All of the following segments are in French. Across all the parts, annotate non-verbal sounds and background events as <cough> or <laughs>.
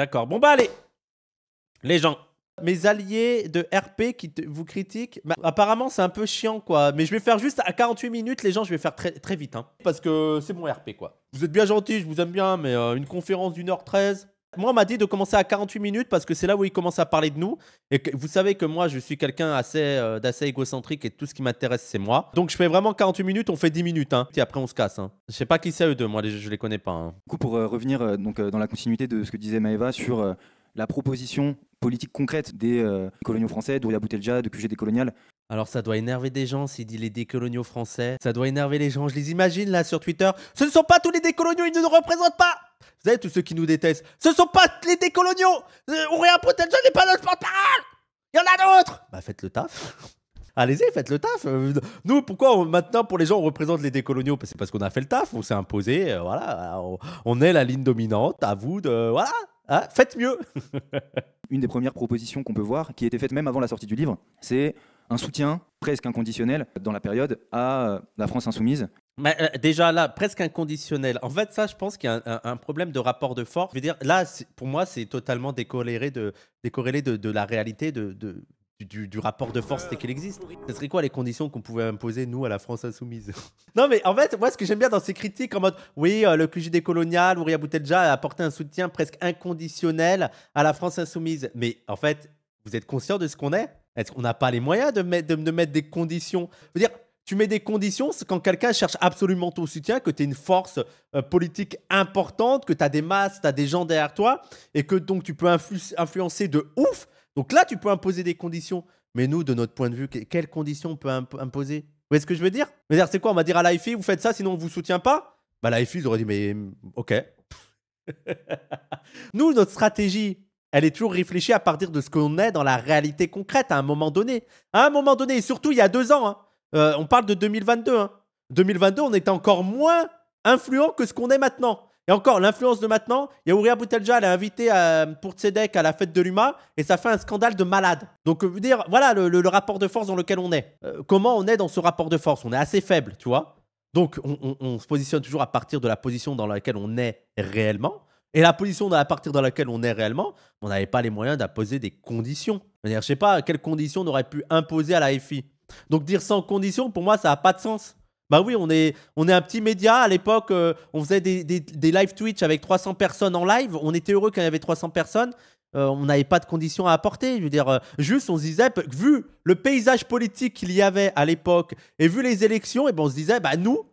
D'accord. Bon, bah allez, les gens. Mes alliés de RP qui vous critiquent, bah, apparemment c'est un peu chiant quoi. Mais je vais faire juste à 48 minutes, les gens, je vais faire très, très vite. Hein. parce que c'est mon RP quoi. Vous êtes bien gentils, je vous aime bien, mais euh, une conférence d'une heure 13, moi, on m'a dit de commencer à 48 minutes parce que c'est là où il commence à parler de nous. Et que vous savez que moi, je suis quelqu'un assez, euh, d'assez égocentrique et tout ce qui m'intéresse, c'est moi. Donc, je fais vraiment 48 minutes, on fait 10 minutes. Hein. Et après, on se casse. Hein. Je sais pas qui c'est eux deux, moi, je je les connais pas. Hein. coup, pour euh, revenir euh, donc, dans la continuité de ce que disait Maeva sur la proposition politique concrète des euh, coloniaux français, d'Ouria Boutelja, de QG des coloniales. Alors ça doit énerver des gens s'il dit les décoloniaux français. Ça doit énerver les gens. Je les imagine là sur Twitter. Ce ne sont pas tous les décoloniaux, ils ne nous représentent pas. Vous savez, tous ceux qui nous détestent. Ce ne sont pas les décoloniaux. Auréa euh, Boutelja n'est pas notre porte-parole. Il y en a d'autres. Bah faites le taf. <laughs> Allez-y, faites le taf. Euh, nous, pourquoi maintenant, pour les gens, on représente les décoloniaux C'est parce qu'on a fait le taf, on s'est imposé, voilà. On, est la ligne dominante, à vous de... Voilà, hein, faites mieux <laughs> une des premières propositions qu'on peut voir, qui a été faite même avant la sortie du livre, c'est un soutien presque inconditionnel dans la période à euh, la France insoumise. Mais euh, déjà là, presque inconditionnel. En fait, ça, je pense qu'il y a un, problème de rapport de force. Je veux dire, là, pour moi, c'est totalement décorrélé de, la réalité de, du, rapport de force qu'il existe. Ce serait quoi les conditions qu'on pouvait imposer, nous, à la France insoumise <laughs> Non, mais en fait, moi, ce que j'aime bien dans ces critiques en mode oui, euh, le QG décolonial, Ouria Boutelja a apporté un soutien presque inconditionnel à la France insoumise. Mais en fait, vous êtes conscient de ce qu'on est Est-ce qu'on n'a pas les moyens de mettre, de, mettre des conditions Je veux dire, tu mets des conditions, c'est quand quelqu'un cherche absolument ton soutien, que tu es une force euh, politique importante, que tu as des masses, tu as des gens derrière toi, et que donc tu peux influencer de ouf donc là, tu peux imposer des conditions. Mais nous, de notre point de vue, quelles conditions on peut imposer Vous voyez ce que je veux dire cest c'est quoi On va dire à l'IFI, vous faites ça, sinon on vous soutient pas Bah, l'AFI, ils auraient dit, mais mm, ok. <laughs> nous, notre stratégie, elle est toujours réfléchie à partir de ce qu'on est dans la réalité concrète à un moment donné. À un moment donné, et surtout il y a deux ans, hein. euh, on parle de 2022. Hein. 2022, on était encore moins influent que ce qu'on est maintenant. Et encore, l'influence de maintenant, Yaouria Boutelja, elle est invitée à, euh, pour Tzedek à la fête de l'UMA et ça fait un scandale de malade. Donc, euh, dire, voilà le, rapport de force dans lequel on est. Euh, comment on est dans ce rapport de force On est assez faible, tu vois. Donc, on, se positionne toujours à partir de la position dans laquelle on est réellement. Et la position à partir de laquelle on est réellement, on n'avait pas les moyens d'imposer des conditions. Je ne sais pas quelles conditions on aurait pu imposer à la FI. Donc, dire sans conditions, pour moi, ça n'a pas de sens. Bah oui, on est, on est un petit média. À l'époque, euh, on faisait des, live Twitch avec 300 personnes en live. On était heureux quand il y avait 300 personnes. Euh, on n'avait pas de conditions à apporter. Je veux dire, euh, juste, on se disait, vu le paysage politique qu'il y avait à l'époque et vu les élections, et eh bon, on se disait, bah nous,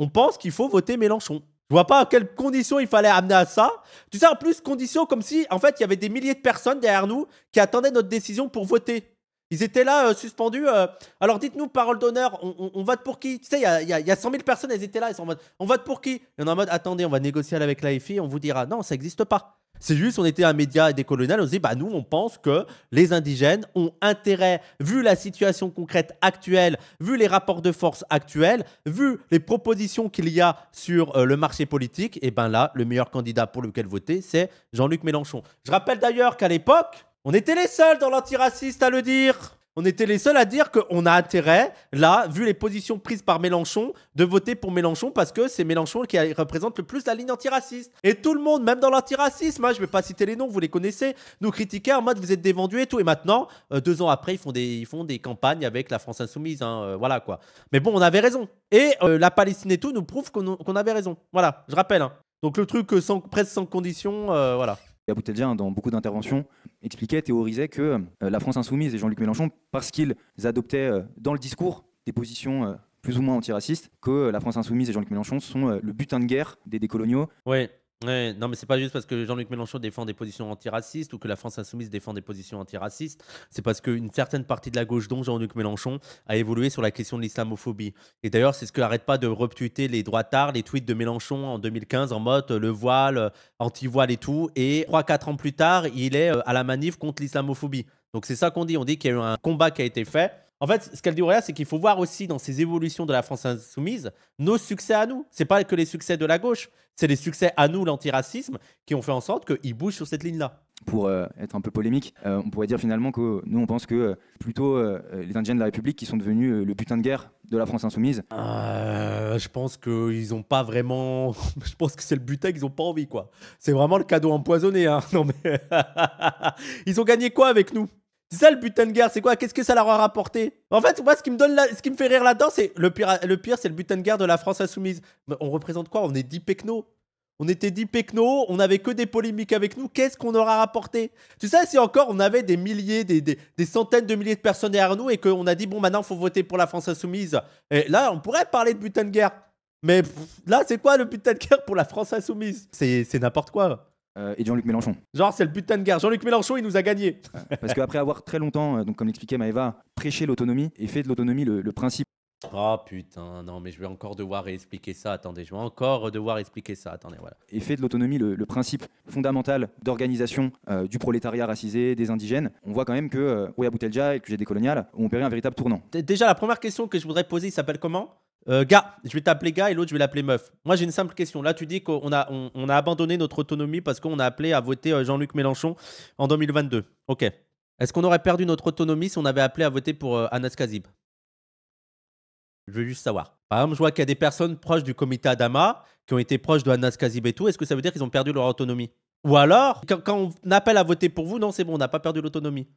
on pense qu'il faut voter Mélenchon. Je vois pas à quelles conditions il fallait amener à ça. Tu sais, en plus, conditions comme si, en fait, il y avait des milliers de personnes derrière nous qui attendaient notre décision pour voter. Ils étaient là euh, suspendus. Euh. Alors dites-nous, parole d'honneur, on, vote pour qui Tu sais, il y a, 100 000 personnes, elles étaient là, elles sont en mode, on vote pour qui Et on est en mode, attendez, on va négocier avec la FI, on vous dira, non, ça n'existe pas. C'est juste, on était un média décolonial, on se dit, bah nous, on pense que les indigènes ont intérêt, vu la situation concrète actuelle, vu les rapports de force actuels, vu les propositions qu'il y a sur euh, le marché politique, et ben là, le meilleur candidat pour lequel voter, c'est Jean-Luc Mélenchon. Je rappelle d'ailleurs qu'à l'époque, on était les seuls dans l'antiraciste à le dire. On était les seuls à dire qu'on a intérêt, là, vu les positions prises par Mélenchon, de voter pour Mélenchon parce que c'est Mélenchon qui représente le plus la ligne antiraciste. Et tout le monde, même dans l'antiracisme, hein, je ne vais pas citer les noms, vous les connaissez, nous critiquait en mode vous êtes dévendus » et tout. Et maintenant, euh, deux ans après, ils font des, ils font des campagnes avec la France insoumise. Hein, euh, voilà quoi. Mais bon, on avait raison. Et euh, la Palestine et tout nous prouve qu'on avait raison. Voilà, je rappelle. Hein. Donc le truc sans, presque sans condition, voilà. Aboutelja, dans beaucoup d'interventions, expliquait, théorisait que euh, la France insoumise et Jean-Luc Mélenchon, parce qu'ils adoptaient euh, dans le discours des positions euh, plus ou moins antiracistes, que la France insoumise et Jean-Luc Mélenchon sont le butin de guerre des décoloniaux. Ouais, non, mais c'est pas juste parce que Jean-Luc Mélenchon défend des positions antiracistes ou que la France insoumise défend des positions antiracistes. C'est parce qu'une certaine partie de la gauche, dont Jean-Luc Mélenchon, a évolué sur la question de l'islamophobie. Et d'ailleurs, c'est ce que arrête pas de re-tweeter les droitards, les tweets de Mélenchon en 2015 en mode euh, le voile, euh, anti-voile et tout. Et 3-4 ans plus tard, il est euh, à la manif contre l'islamophobie. Donc c'est ça qu'on dit. On dit qu'il y a eu un combat qui a été fait en fait, ce qu'elle dit regard, c'est qu'il faut voir aussi dans ces évolutions de la France insoumise nos succès à nous. C'est pas que les succès de la gauche, c'est les succès à nous, l'antiracisme, qui ont fait en sorte qu'ils bougent sur cette ligne-là. Pour euh, être un peu polémique, euh, on pourrait dire finalement que nous, on pense que euh, plutôt les Indiens de la République qui sont devenus le butin de guerre de la France insoumise. je pense qu'ils n'ont pas vraiment. <laughs> je pense que c'est le butin qu'ils n'ont pas envie, quoi. C'est vraiment le cadeau empoisonné. Hein. <laughs> Non, mais. <laughs> ils ont gagné quoi avec nous ça le butin de guerre, c'est quoi Qu'est-ce que ça leur a rapporté En fait, moi, ce qui me donne, ce qui me fait rire là-dedans, c'est le pire, le pire, c'est le butin de guerre de la France insoumise. On représente quoi On est 10 pecno. On était 10 pecno, on n'avait que des polémiques avec nous. Qu'est-ce qu'on aura rapporté Tu sais, si encore on avait des milliers, des, centaines de milliers de personnes derrière nous et qu'on a dit bon, maintenant, faut voter pour la France insoumise. Et là, on pourrait parler de butin guerre. Mais là, c'est quoi le butin de guerre pour la France insoumise C'est n'importe quoi. Euh, et Jean-Luc Mélenchon. Genre, c'est le putain de guerre. Jean-Luc Mélenchon, il nous a gagné. <laughs> Parce qu'après avoir très longtemps, euh, donc comme l'expliquait Maeva, prêché l'autonomie et fait de l'autonomie le, principe. Oh putain, non, mais je vais encore devoir expliquer ça. Attendez, je vais encore devoir expliquer ça. Attendez, voilà. Et fait de l'autonomie le, principe fondamental d'organisation euh, du prolétariat racisé, des indigènes. On voit quand même que à Boutelja et le des décolonial ont opéré un véritable tournant. Déjà, la première question que je voudrais poser, il s'appelle comment euh, gars, je vais t'appeler gars et l'autre, je vais l'appeler meuf. Moi, j'ai une simple question. Là, tu dis qu'on a, abandonné notre autonomie parce qu'on a appelé à voter euh, Jean-Luc Mélenchon en 2022. Ok. Est-ce qu'on aurait perdu notre autonomie si on avait appelé à voter pour euh, Anas Kazib Je veux juste savoir. Par exemple, je vois qu'il y a des personnes proches du comité Adama qui ont été proches de Anas Kazib et tout. Est-ce que ça veut dire qu'ils ont perdu leur autonomie Ou alors, quand on appelle à voter pour vous, non, c'est bon, on n'a pas perdu l'autonomie.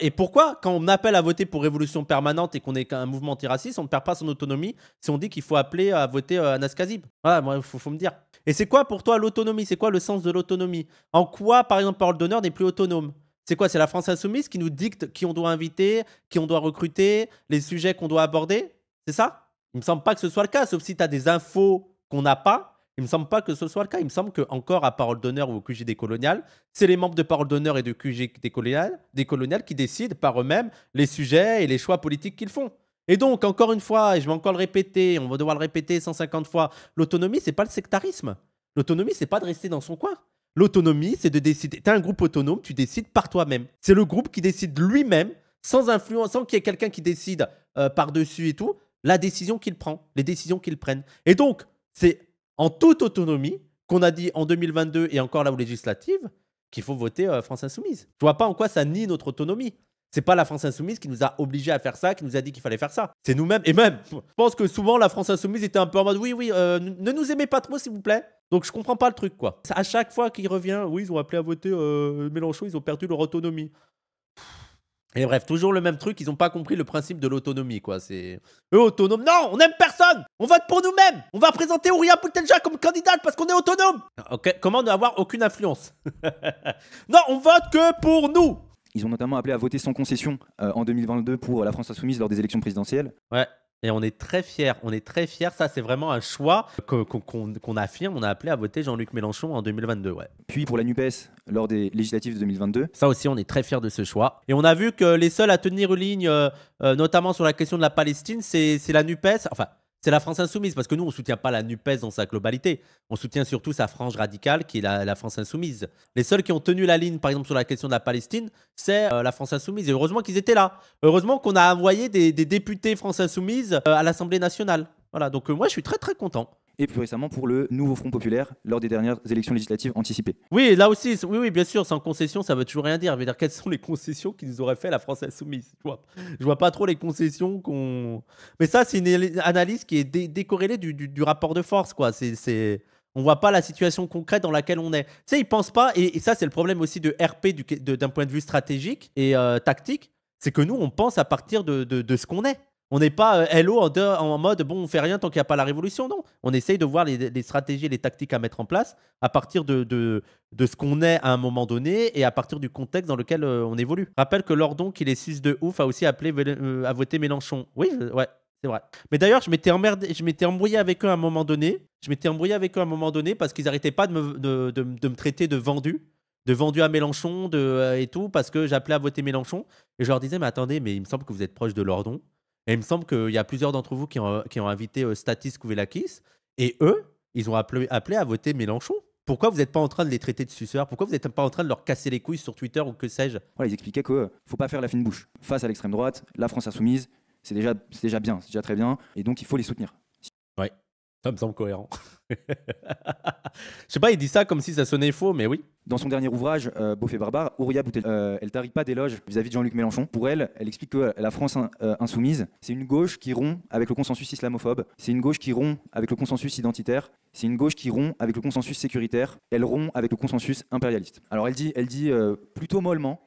Et pourquoi, quand on appelle à voter pour révolution permanente et qu'on est un mouvement antiraciste, on ne perd pas son autonomie si on dit qu'il faut appeler à voter à euh, Kazib Voilà, il faut, me dire. Et c'est quoi pour toi l'autonomie C'est quoi le sens de l'autonomie En quoi, par exemple, Parole d'honneur n'est plus autonome c'est quoi C'est la France insoumise qui nous dicte qui on doit inviter, qui on doit recruter, les sujets qu'on doit aborder C'est ça Il me semble pas que ce soit le cas, sauf si tu as des infos qu'on n'a pas il me semble pas que ce soit le cas. Il me semble que encore à Parole d'honneur ou au QG décolonial, c'est les membres de Parole d'honneur et de QG décolonial, décolonial qui décident par eux-mêmes les sujets et les choix politiques qu'ils font. Et donc, encore une fois, et je vais encore le répéter, on va devoir le répéter 150 fois, l'autonomie, c'est pas le sectarisme. L'autonomie, c'est pas de rester dans son coin. L'autonomie, c'est de décider. Tu un groupe autonome, tu décides par toi-même. C'est le groupe qui décide lui-même, sans influence, sans qu'il y ait quelqu'un qui décide euh, par-dessus et tout, la décision qu'il prend, les décisions qu'il prennent. Et donc, c'est en toute autonomie, qu'on a dit en 2022 et encore là où législative, qu'il faut voter euh, France Insoumise. Je vois pas en quoi ça nie notre autonomie. C'est pas la France Insoumise qui nous a obligés à faire ça, qui nous a dit qu'il fallait faire ça. C'est nous-mêmes. Et même, je pense que souvent la France Insoumise était un peu en mode oui, oui, euh, ne nous aimez pas trop s'il vous plaît. Donc je comprends pas le truc quoi. À chaque fois qu'il revient, oui, ils ont appelé à voter euh, Mélenchon, ils ont perdu leur autonomie. Et bref, toujours le même truc, ils n'ont pas compris le principe de l'autonomie, quoi. C'est eux autonomes. Non, on aime personne. On vote pour nous-mêmes. On va présenter Ouria Boutelja comme candidat parce qu'on est autonome. Ok. Comment ne avoir aucune influence <laughs> Non, on vote que pour nous. Ils ont notamment appelé à voter sans concession euh, en 2022 pour la France insoumise lors des élections présidentielles. Ouais. Et on est très fiers, on est très fiers. Ça, c'est vraiment un choix qu'on affirme. On a appelé à voter Jean-Luc Mélenchon en 2022. Ouais. Puis pour la NUPES, lors des législatives de 2022. Ça aussi, on est très fiers de ce choix. Et on a vu que les seuls à tenir une ligne, euh, euh, notamment sur la question de la Palestine, c'est la NUPES. Enfin, c'est la France insoumise, parce que nous, on ne soutient pas la NUPES dans sa globalité. On soutient surtout sa frange radicale, qui est la, France insoumise. Les seuls qui ont tenu la ligne, par exemple, sur la question de la Palestine, c'est euh, la France insoumise. Et heureusement qu'ils étaient là. Heureusement qu'on a envoyé des, députés France insoumise euh, à l'Assemblée nationale. Voilà, donc euh, moi, je suis très, très content et plus récemment pour le nouveau Front populaire lors des dernières élections législatives anticipées. Oui, là aussi, oui, oui bien sûr, sans concession, ça veut toujours rien dire. Je dire, quelles sont les concessions qu'ils auraient fait la France insoumise Je vois, je vois pas trop les concessions qu'on. Mais ça, c'est une analyse qui est décorrélée du, rapport de force, quoi. C'est on voit pas la situation concrète dans laquelle on est. Tu sais, ils pensent pas, et, ça c'est le problème aussi de RP d'un point de vue stratégique et euh, tactique, c'est que nous on pense à partir de ce qu'on est. On n'est pas euh, hello, en, mode bon, on fait rien tant qu'il n'y a pas la révolution. Non, on essaye de voir les, les stratégies, les tactiques à mettre en place à partir de, de, ce qu'on est à un moment donné et à partir du contexte dans lequel euh, on évolue. Rappelle que Lordon, qui est 6 de ouf, a aussi appelé euh, à voter Mélenchon. Oui, ouais, c'est vrai. Mais d'ailleurs, je m'étais embrouillé avec eux à un moment donné. Je m'étais embrouillé avec eux à un moment donné parce qu'ils n'arrêtaient pas de me, de, me, traiter de vendu, de vendu à Mélenchon de, et tout, parce que j'appelais à voter Mélenchon. Et je leur disais, mais attendez, mais il me semble que vous êtes proche de Lordon. Et il me semble qu'il y a plusieurs d'entre vous qui ont, invité euh, Statis Kouvelakis. Et eux, ils ont appelé, à voter Mélenchon. Pourquoi vous n'êtes pas en train de les traiter de suceurs Pourquoi vous n'êtes pas en train de leur casser les couilles sur Twitter ou que sais-je Ils expliquaient que ne euh, faut pas faire la fine bouche. Face à l'extrême droite, la France insoumise, c'est déjà, déjà bien, c'est déjà très bien. Et donc il faut les soutenir. Ça me semble cohérent. Je sais pas, il dit ça comme si ça sonnait faux, mais oui. Dans son dernier ouvrage, euh, Beau fait Barbare, Ouria Boutel, euh, elle tarie pas d'éloge vis-à-vis de Jean-Luc Mélenchon. Pour elle, elle explique que la France euh, insoumise, c'est une gauche qui rompt avec le consensus islamophobe, c'est une gauche qui rompt avec le consensus identitaire, c'est une gauche qui rompt avec le consensus sécuritaire, elle rompt avec le consensus impérialiste. Alors elle dit, elle dit plutôt mollement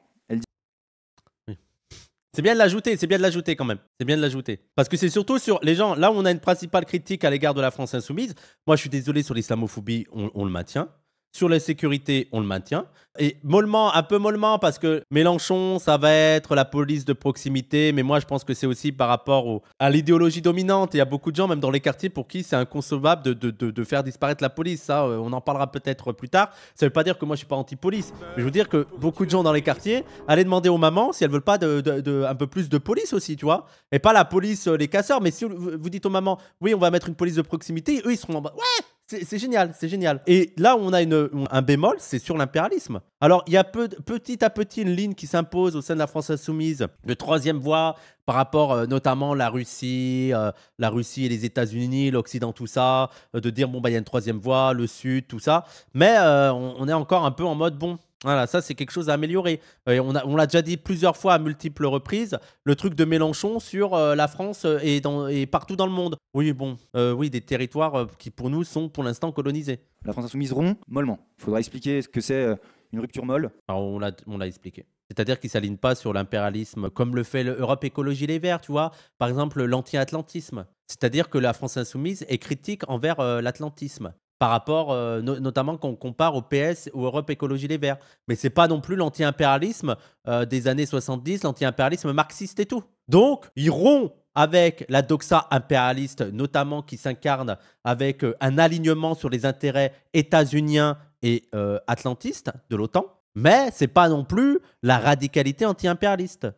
c'est bien de l'ajouter, c'est bien de l'ajouter quand même. C'est bien de l'ajouter. Parce que c'est surtout sur les gens, là où on a une principale critique à l'égard de la France insoumise, moi je suis désolé sur l'islamophobie, on, on le maintient. Sur la sécurité, on le maintient. Et mollement, un peu mollement, parce que Mélenchon, ça va être la police de proximité, mais moi je pense que c'est aussi par rapport à l'idéologie dominante. Il y a beaucoup de gens, même dans les quartiers, pour qui c'est inconcevable de, de, faire disparaître la police. Ça, euh, on en parlera peut-être plus tard. Ça ne veut pas dire que moi je ne suis pas anti-police. Mais je veux dire que beaucoup de gens dans les quartiers, allez demander aux mamans si elles veulent pas de, un peu plus de police aussi, tu vois. Et pas la police, euh, les casseurs. Mais si vous dites aux mamans, oui, on va mettre une police de proximité, eux ils seront en bas, ouais, c'est génial, c'est génial. Et là où on a une, un bémol, c'est sur l'impérialisme. Alors, il y a peu, petit à petit une ligne qui s'impose au sein de la France insoumise, de troisième voie, par rapport euh, notamment la Russie, euh, la Russie et les États-Unis, l'Occident, tout ça, euh, de dire, bon, bah, il y a une troisième voie, le Sud, tout ça. Mais on est encore un peu en mode, bon, voilà, ça c'est quelque chose à améliorer. Euh, on l'a déjà dit plusieurs fois à multiples reprises, le truc de Mélenchon sur euh, la France euh, et, dans, et, partout dans le monde. Oui, bon, oui, des territoires qui pour nous sont pour l'instant colonisés. La France insoumise rond, mollement. Il faudra expliquer ce que c'est une rupture molle. Alors on l'a expliqué. C'est-à-dire qu'il ne s'alignent pas sur l'impérialisme comme le fait l'Europe Écologie Les Verts, tu vois. Par exemple, l'anti-atlantisme. C'est-à-dire que la France insoumise est critique envers l'atlantisme par rapport, euh, notamment qu'on compare au PS ou Europe Écologie Les Verts. Mais c'est pas non plus l'anti-impérialisme euh, des années 70, l'anti-impérialisme marxiste et tout. Donc, ils ront avec la doxa impérialiste, notamment qui s'incarne avec euh, un alignement sur les intérêts états-uniens et atlantistes de l'OTAN, mais c'est pas non plus la radicalité anti-impérialiste.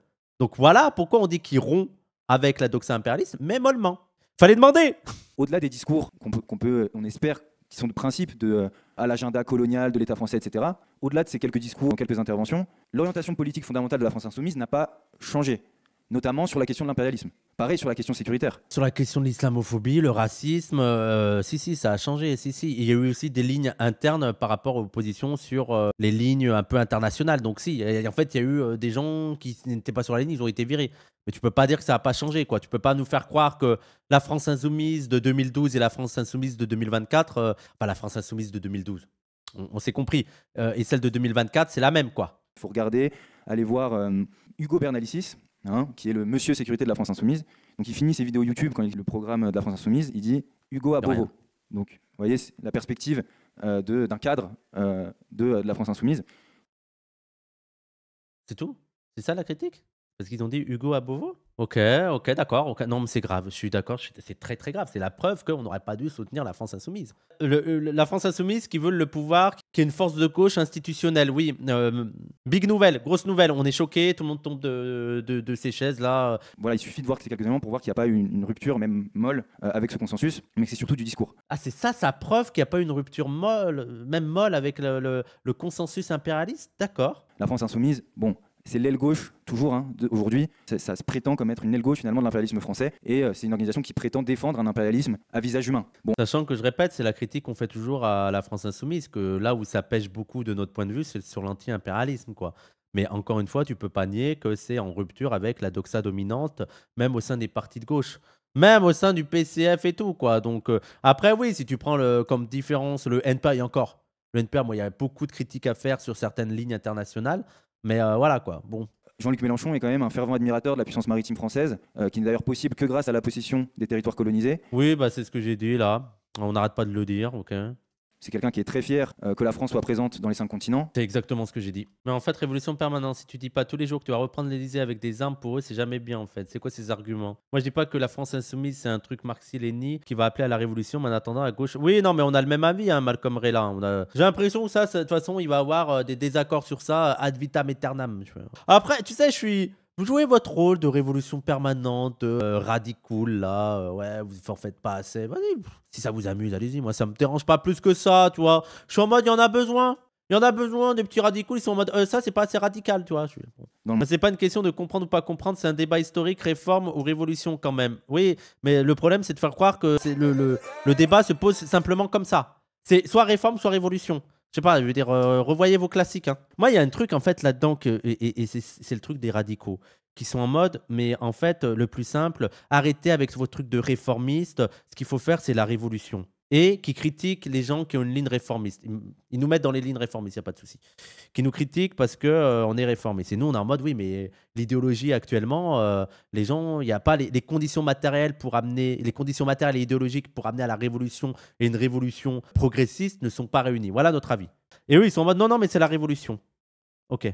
Donc voilà pourquoi on dit qu'ils rompt avec la doxa impérialiste, mais mollement. Fallait demander Au-delà des discours qu'on peut, peut, on espère qui sont de principe euh, de, à l'agenda colonial de l'État français, etc., au-delà de ces quelques discours, quelques interventions, l'orientation politique fondamentale de la France insoumise n'a pas changé notamment sur la question de l'impérialisme. Pareil sur la question sécuritaire. Sur la question de l'islamophobie, le racisme, euh, si, si, ça a changé. Si, si. Il y a eu aussi des lignes internes par rapport aux positions sur euh, les lignes un peu internationales. Donc, si, en fait, il y a eu euh, des gens qui n'étaient pas sur la ligne, ils ont été virés. Mais tu peux pas dire que ça n'a pas changé. quoi. Tu peux pas nous faire croire que la France insoumise de 2012 et la France insoumise de 2024, pas la France insoumise de 2012, on, s'est compris, et celle de 2024, c'est la même. quoi. Il faut regarder, aller voir Hugo Bernalicis, Hein, qui est le monsieur sécurité de la France Insoumise. Donc il finit ses vidéos YouTube quand il dit le programme de la France Insoumise, il dit Hugo Beauvau. Donc vous voyez la perspective euh, d'un cadre euh, de la France Insoumise. C'est tout C'est ça la critique parce qu'ils ont dit Hugo à Beauvau Ok, ok, d'accord. Non, mais c'est grave. Je suis d'accord. C'est très, très grave. C'est la preuve qu'on n'aurait pas dû soutenir la France insoumise. Euh, la France insoumise qui veut le pouvoir, qui est une force de gauche institutionnelle. Oui, euh, big nouvelle, grosse nouvelle. On est choqué. Tout le monde tombe de, de, ses chaises là. Voilà, il suffit de voir ces quelques éléments pour voir qu'il n'y a pas eu une, rupture, même molle, euh, avec ce consensus, mais c'est surtout du discours. Ah, c'est ça, sa preuve qu'il n'y a pas eu une rupture molle, même molle, avec le, le consensus impérialiste. D'accord. La France insoumise, bon, c'est l'aile gauche, toujours, hein, aujourd'hui. Ça, se prétend comme être une aile gauche, finalement, de l'impérialisme français. Et euh, c'est une organisation qui prétend défendre un impérialisme à visage humain. Bon. Sachant que je répète, c'est la critique qu'on fait toujours à la France insoumise, que là où ça pêche beaucoup de notre point de vue, c'est sur l'anti-impérialisme, quoi. Mais encore une fois, tu peux pas nier que c'est en rupture avec la doxa dominante, même au sein des partis de gauche même au sein du PCF et tout quoi. Donc euh, après oui, si tu prends le, comme différence le NPA et encore le NPA, moi il y a beaucoup de critiques à faire sur certaines lignes internationales, mais euh, voilà quoi. Bon, Jean-Luc Mélenchon est quand même un fervent admirateur de la puissance maritime française, euh, qui n'est d'ailleurs possible que grâce à la possession des territoires colonisés. Oui, bah, c'est ce que j'ai dit là. On n'arrête pas de le dire. ok c'est quelqu'un qui est très fier euh, que la France soit présente dans les cinq continents. C'est exactement ce que j'ai dit. Mais en fait, révolution permanente, si tu dis pas tous les jours que tu vas reprendre l'Elysée avec des armes pour eux, c'est jamais bien en fait. C'est quoi ces arguments Moi, je dis pas que la France insoumise, c'est un truc marxiléni qui va appeler à la révolution, mais en attendant, à gauche. Oui, non, mais on a le même avis, hein, Malcolm Rayla. J'ai l'impression que ça, de toute façon, il va avoir euh, des désaccords sur ça ad vitam aeternam. Après, tu sais, je suis. Vous jouez votre rôle de révolution permanente, euh, radical, là, euh, ouais, vous en faites pas assez. Vas-y, si ça vous amuse, allez-y. Moi, ça me dérange pas plus que ça, tu vois. Je suis en mode, il y en a besoin. Il y en a besoin des petits radicaux, ils sont en mode euh, ça c'est pas assez radical, tu vois. C'est pas une question de comprendre ou pas comprendre, c'est un débat historique, réforme ou révolution quand même. Oui, mais le problème c'est de faire croire que le, le, le débat se pose simplement comme ça. C'est soit réforme, soit révolution. Je sais pas, je veux dire, euh, revoyez vos classiques. Hein. Moi, il y a un truc, en fait, là-dedans, et, et c'est le truc des radicaux, qui sont en mode, mais en fait, le plus simple, arrêtez avec vos trucs de réformistes. Ce qu'il faut faire, c'est la révolution et qui critiquent les gens qui ont une ligne réformiste. Ils nous mettent dans les lignes réformistes, il n'y a pas de souci. Qui nous critiquent parce qu'on euh, on est réformiste. Et nous, on est en mode, oui, mais l'idéologie actuellement, euh, les gens, il n'y a pas les, les, conditions matérielles pour amener, les conditions matérielles et idéologiques pour amener à la révolution et une révolution progressiste ne sont pas réunies. Voilà notre avis. Et eux, ils sont en mode, non, non, mais c'est la révolution. Ok,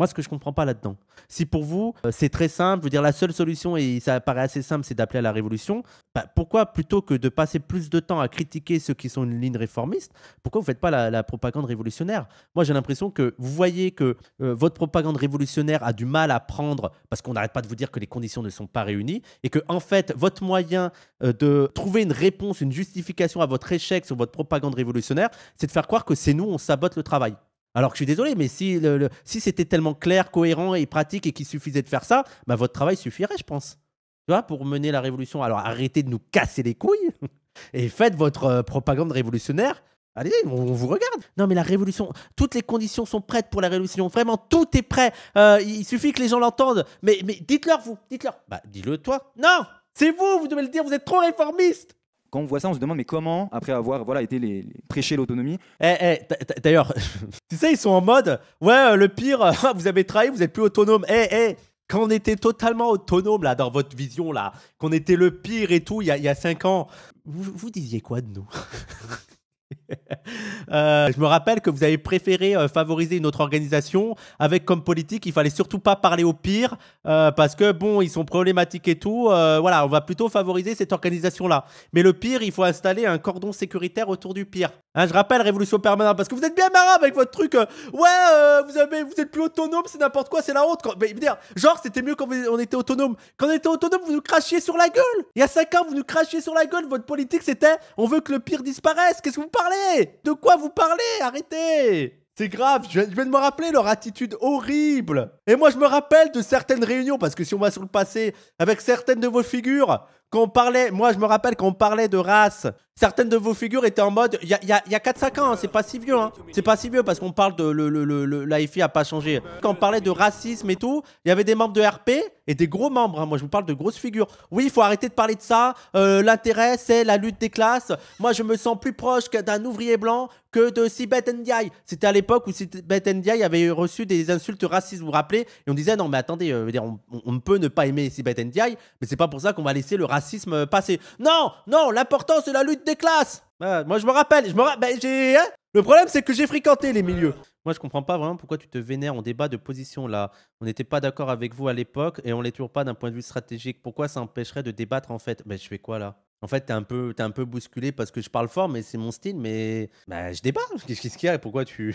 moi, ce que je ne comprends pas là-dedans, si pour vous, euh, c'est très simple, je dire, la seule solution, et ça paraît assez simple, c'est d'appeler à la révolution, bah, pourquoi, plutôt que de passer plus de temps à critiquer ceux qui sont une ligne réformiste, pourquoi vous faites pas la, propagande révolutionnaire Moi, j'ai l'impression que vous voyez que euh, votre propagande révolutionnaire a du mal à prendre, parce qu'on n'arrête pas de vous dire que les conditions ne sont pas réunies, et que, en fait, votre moyen euh, de trouver une réponse, une justification à votre échec sur votre propagande révolutionnaire, c'est de faire croire que c'est nous, on sabote le travail. Alors que je suis désolé, mais si, si c'était tellement clair, cohérent et pratique et qu'il suffisait de faire ça, bah, votre travail suffirait, je pense. Tu vois, pour mener la révolution. Alors arrêtez de nous casser les couilles <laughs> et faites votre euh, propagande révolutionnaire. Allez, on, vous regarde. Non, mais la révolution, toutes les conditions sont prêtes pour la révolution. Vraiment, tout est prêt. Euh, il suffit que les gens l'entendent. Mais, mais dites-leur, vous, dites-leur. Bah, dis-le toi. Non, c'est vous, vous devez le dire, vous êtes trop réformiste quand on voit ça, on se demande mais comment, après avoir voilà, été les, prêcher l'autonomie. Eh, eh d'ailleurs, <laughs> tu sais, ils sont en mode ouais, euh, le pire, <laughs> ah, vous avez trahi, vous n'êtes plus autonome. Eh, eh, quand on était totalement autonome là dans votre vision là, qu'on était le pire et tout il y a, il cinq ans, vous, vous disiez quoi de nous <laughs> <laughs> Euh, je me rappelle que vous avez préféré euh, favoriser une autre organisation avec comme politique, il fallait surtout pas parler au pire euh, parce que bon, ils sont problématiques et tout. voilà, on va plutôt favoriser cette organisation-là. Mais le pire, il faut installer un cordon sécuritaire autour du pire. Hein, je rappelle Révolution permanente parce que vous êtes bien marrant avec votre truc. ouais, vous avez, vous êtes plus autonome, c'est n'importe quoi, c'est la honte. dire, genre c'était mieux quand on était autonome. Quand on était autonome, vous nous crachiez sur la gueule. Il y a 5 ans, vous nous crachiez sur la gueule. Votre politique, c'était on veut que le pire disparaisse. Qu'est-ce que vous parlez de quoi vous parlez Arrêtez c'est grave, je viens de me rappeler leur attitude horrible. Et moi, je me rappelle de certaines réunions, parce que si on va sur le passé, avec certaines de vos figures, qu'on parlait, moi je me rappelle qu'on parlait de race, certaines de vos figures étaient en mode, il y a, 4-5 ans, hein, c'est pas si vieux, hein. c'est pas si vieux parce qu'on parle de, le, le, a pas changé. Quand on parlait de racisme et tout, il y avait des membres de RP et des gros membres, hein. moi je vous parle de grosses figures. Oui, il faut arrêter de parler de ça, euh, l'intérêt c'est la lutte des classes, moi je me sens plus proche d'un ouvrier blanc que de Sibeth Ndiaye. C'était à l'époque où Sibeth Ndiaye avait reçu des insultes racistes, vous vous rappelez, et on disait non mais attendez, euh, on, peut ne pas aimer Sibeth Ndiaye, mais c'est pas pour ça qu'on va laisser le racisme racisme passé. Non, non, l'important c'est la lutte des classes. Bah, moi je me rappelle, je me rappelle, bah, j'ai... Hein. le problème c'est que j'ai fréquenté les milieux. Moi je comprends pas vraiment pourquoi tu te vénères en débat de position là. On n'était pas d'accord avec vous à l'époque et on l'est toujours pas d'un point de vue stratégique. Pourquoi ça empêcherait de débattre en fait Mais je fais quoi là en fait, t'es un peu, es un peu bousculé parce que je parle fort, mais c'est mon style. Mais bah, je débat. <laughs> Qu'est-ce qu'il y a Pourquoi tu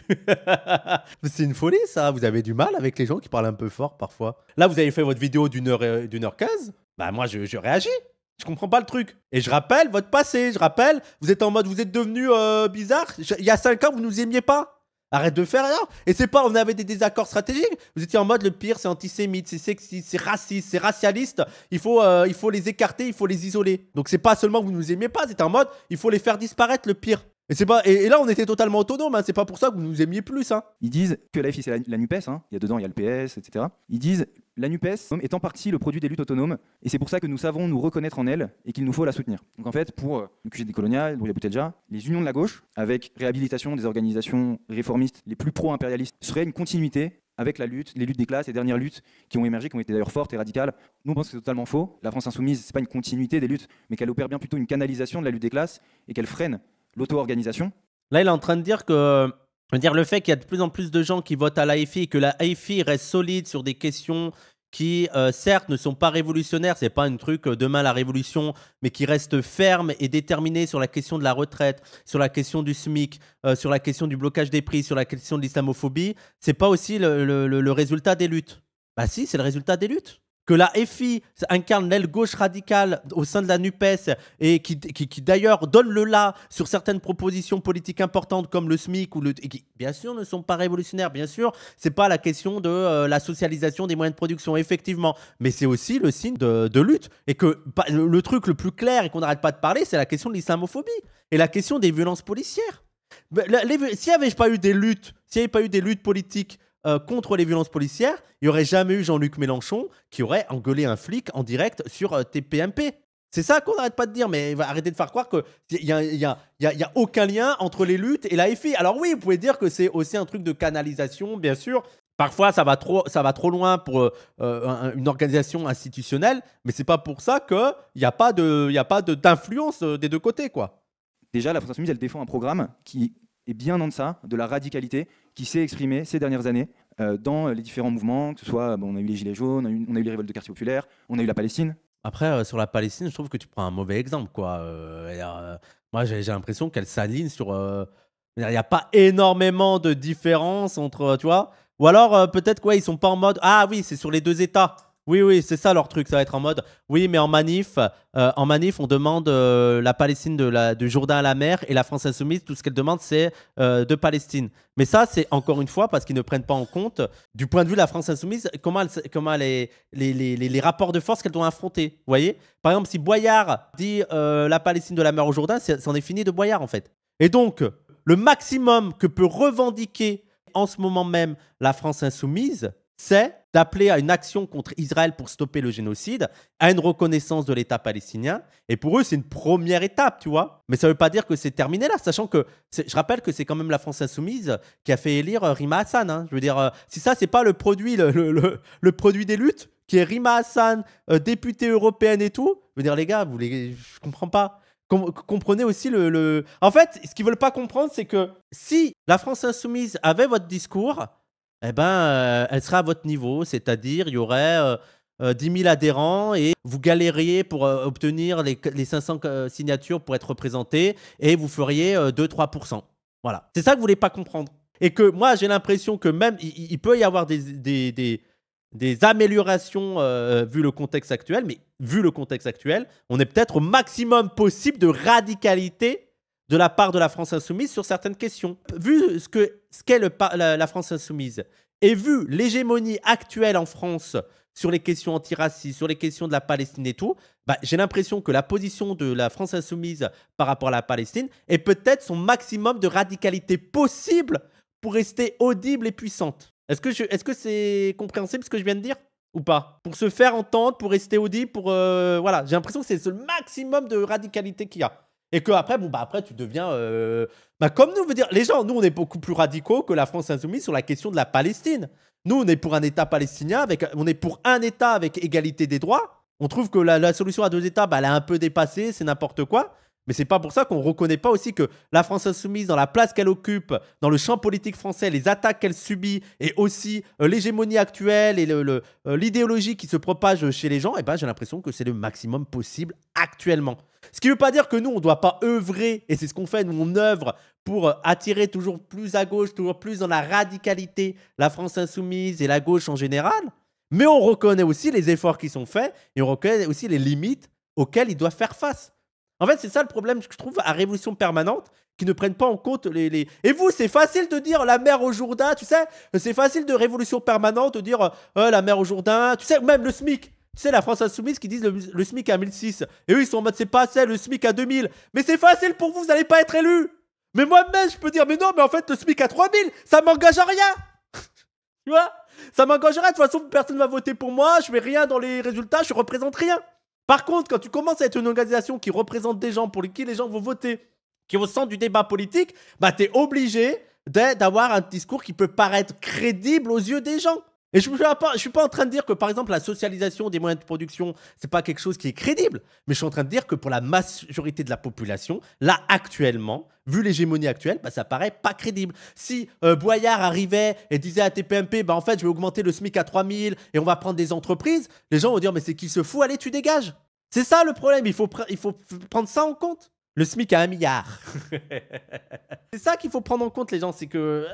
<laughs> C'est une folie, ça. Vous avez du mal avec les gens qui parlent un peu fort parfois. Là, vous avez fait votre vidéo d'une heure, d'une heure quinze. Bah moi, je réagis. Je comprends pas le truc. Et je rappelle votre passé. Je rappelle, vous êtes en mode, vous êtes devenu euh, bizarre. il y a 5 ans, vous nous aimiez pas. Arrête de faire rien. Et c'est pas, on avait des désaccords stratégiques. Vous étiez en mode, le pire, c'est antisémite, c'est sexiste, c'est raciste, c'est racialiste. Il faut, euh, il faut les écarter, il faut les isoler. Donc c'est pas seulement vous nous aimiez pas, c'était en mode, il faut les faire disparaître, le pire. Et, pas, et, là, on était totalement autonome. Hein. C'est pas pour ça que vous nous aimiez plus. Hein. Ils disent que la FI, c'est la, NUPES. Hein. Il y a dedans, il y a le PS, etc. Ils disent la NUPES est en partie le produit des luttes autonomes, et c'est pour ça que nous savons nous reconnaître en elle et qu'il nous faut la soutenir. Donc en fait, pour euh, le QG des coloniales, les les unions de la gauche, avec réhabilitation des organisations réformistes les plus pro-impérialistes, serait une continuité avec la lutte, les luttes des classes, les dernières luttes qui ont émergé, qui ont été d'ailleurs fortes et radicales. Nous, on pense que c'est totalement faux. La France insoumise, ce n'est pas une continuité des luttes, mais qu'elle opère bien plutôt une canalisation de la lutte des classes et qu'elle freine l'auto-organisation. Là, il est en train de dire que dire, le fait qu'il y a de plus en plus de gens qui votent à l'AFI et que la reste solide sur des questions qui, euh, certes, ne sont pas révolutionnaires, c'est pas un truc euh, demain la révolution, mais qui reste ferme et déterminée sur la question de la retraite, sur la question du SMIC, euh, sur la question du blocage des prix, sur la question de l'islamophobie, c'est pas aussi le résultat des luttes. Bah si, c'est le résultat des luttes que la FI incarne l'aile gauche radicale au sein de la NUPES et qui, qui, d'ailleurs donne le là sur certaines propositions politiques importantes comme le SMIC ou le, et qui bien sûr ne sont pas révolutionnaires, bien sûr, c'est pas la question de euh, la socialisation des moyens de production effectivement, mais c'est aussi le signe de, lutte et que le, le truc le plus clair et qu'on n'arrête pas de parler, c'est la question de l'islamophobie et la question des violences policières. S'il n'y avait pas eu des luttes, s'il n'y avait pas eu des luttes politiques euh, contre les violences policières, il n'y aurait jamais eu Jean-Luc Mélenchon qui aurait engueulé un flic en direct sur euh, TPMP. C'est ça qu'on n'arrête pas de dire, mais arrêtez de faire croire qu'il n'y a, y a, aucun lien entre les luttes et la FI. Alors oui, vous pouvez dire que c'est aussi un truc de canalisation, bien sûr. Parfois, ça va trop, ça va trop loin pour euh, une organisation institutionnelle, mais c'est pas pour ça qu'il n'y a pas d'influence de, d'influence des deux côtés, quoi. Déjà, la France Insoumise, elle défend un programme qui et bien en deçà de la radicalité qui s'est exprimée ces dernières années euh, dans les différents mouvements, que ce soit, bon, on a eu les Gilets jaunes, on a eu, les révoltes de quartier populaires, on a eu la Palestine. Après, euh, sur la Palestine, je trouve que tu prends un mauvais exemple. Quoi. Euh, moi, j'ai l'impression qu'elle s'aligne sur... Il n'y a pas énormément de différence entre, tu Ou alors, peut-être quoi, ne ils sont pas en mode... Ah oui, c'est sur les deux États. Oui, oui, c'est ça leur truc. Ça va être en mode, oui, mais en manif, euh, en manif, on demande euh, la Palestine de du Jourdain à la mer et la France insoumise, tout ce qu'elle demande, c'est euh, de Palestine. Mais ça, c'est encore une fois parce qu'ils ne prennent pas en compte, du point de vue de la France insoumise, comment, les, les, rapports de force qu'elle doit affronter. Vous voyez Par exemple, si Boyard dit la Palestine de la mer au Jourdain, c'en est fini de Boyard, en fait. Et donc, le maximum que peut revendiquer en ce moment même la France insoumise, c'est d'appeler à une action contre Israël pour stopper le génocide, à une reconnaissance de l'État palestinien. Et pour eux, c'est une première étape, tu vois. Mais ça ne veut pas dire que c'est terminé là, sachant que je rappelle que c'est quand même la France insoumise qui a fait élire euh, Rima Hassan. Hein. Je veux dire, euh, si ça, n'est pas le produit, le, produit des luttes, qui est Rima Hassan, euh, députée européenne et tout, je veux dire, les gars, vous les, je comprends pas. comprenez aussi le, le... En fait, ce qu'ils veulent pas comprendre, c'est que si la France insoumise avait votre discours, eh ben, euh, elle sera à votre niveau, c'est-à-dire il y aurait 10 euh, 000 euh, adhérents et vous galériez pour obtenir les, 500 signatures pour être représenté et vous feriez 2-3%. Voilà. C'est ça que vous voulez pas comprendre. Et que moi, j'ai l'impression que même il, peut y avoir des, des améliorations vu le contexte actuel, mais vu le contexte actuel, on est peut-être au maximum possible de radicalité de la part de la France insoumise sur certaines questions. Vu ce qu'est ce la, France insoumise et vu l'hégémonie actuelle en France sur les questions antiracistes, sur les questions de la Palestine et tout, bah, j'ai l'impression que la position de la France insoumise par rapport à la Palestine est peut-être son maximum de radicalité possible pour rester audible et puissante. Est-ce que c'est -ce compréhensible ce que je viens de dire ou pas Pour se faire entendre, pour rester audible, pour... Euh, voilà, j'ai l'impression que c'est le maximum de radicalité qu'il y a. Et que après, bon, bah, après, tu deviens. Euh, bah, comme nous, veut dire, les gens, nous, on est beaucoup plus radicaux que la France insoumise sur la question de la Palestine. Nous, on est pour un État palestinien, avec, on est pour un État avec égalité des droits. On trouve que la, solution à deux États, bah, elle est un peu dépassée c'est n'importe quoi. Mais c'est pas pour ça qu'on ne reconnaît pas aussi que la France insoumise, dans la place qu'elle occupe, dans le champ politique français, les attaques qu'elle subit, et aussi euh, l'hégémonie actuelle et euh, l'idéologie qui se propage chez les gens, eh ben, j'ai l'impression que c'est le maximum possible actuellement. Ce qui ne veut pas dire que nous, on ne doit pas œuvrer, et c'est ce qu'on fait, nous, on œuvre pour euh, attirer toujours plus à gauche, toujours plus dans la radicalité, la France insoumise et la gauche en général. Mais on reconnaît aussi les efforts qui sont faits, et on reconnaît aussi les limites auxquelles ils doivent faire face. En fait, c'est ça le problème que je trouve à Révolution Permanente, qui ne prennent pas en compte les. les... Et vous, c'est facile de dire la mère au Jourdain, tu sais C'est facile de Révolution Permanente de dire euh, la mère au Jourdain, tu sais, même le SMIC tu sais, la France Insoumise qui disent le, SMIC à 1006. Et eux, ils sont en mode, c'est pas assez, le SMIC à 2000. Mais c'est facile pour vous, vous n'allez pas être élu. Mais moi-même, je peux dire, mais non, mais en fait, le SMIC à 3000, ça m'engage à rien. <laughs> tu vois Ça m'engage à rien. De toute façon, personne ne va voter pour moi, je mets rien dans les résultats, je représente rien. Par contre, quand tu commences à être une organisation qui représente des gens pour qui les gens vont voter, qui est au centre du débat politique, bah, tu es obligé d'avoir un discours qui peut paraître crédible aux yeux des gens. Et je ne suis, pas en train de dire que, par exemple, la socialisation des moyens de production, ce n'est pas quelque chose qui est crédible, mais je suis en train de dire que pour la majorité de la population, là, actuellement, vu l'hégémonie actuelle, bah, ça paraît pas crédible. Si euh, Boyard arrivait et disait à TPMP, bah, en fait, je vais augmenter le SMIC à 3000 et on va prendre des entreprises, les gens vont dire, mais c'est qui se fout, allez, tu dégages. C'est ça le problème, il faut, il faut prendre ça en compte le SMIC à un milliard. <laughs> c'est ça qu'il faut prendre en compte, les gens, c'est que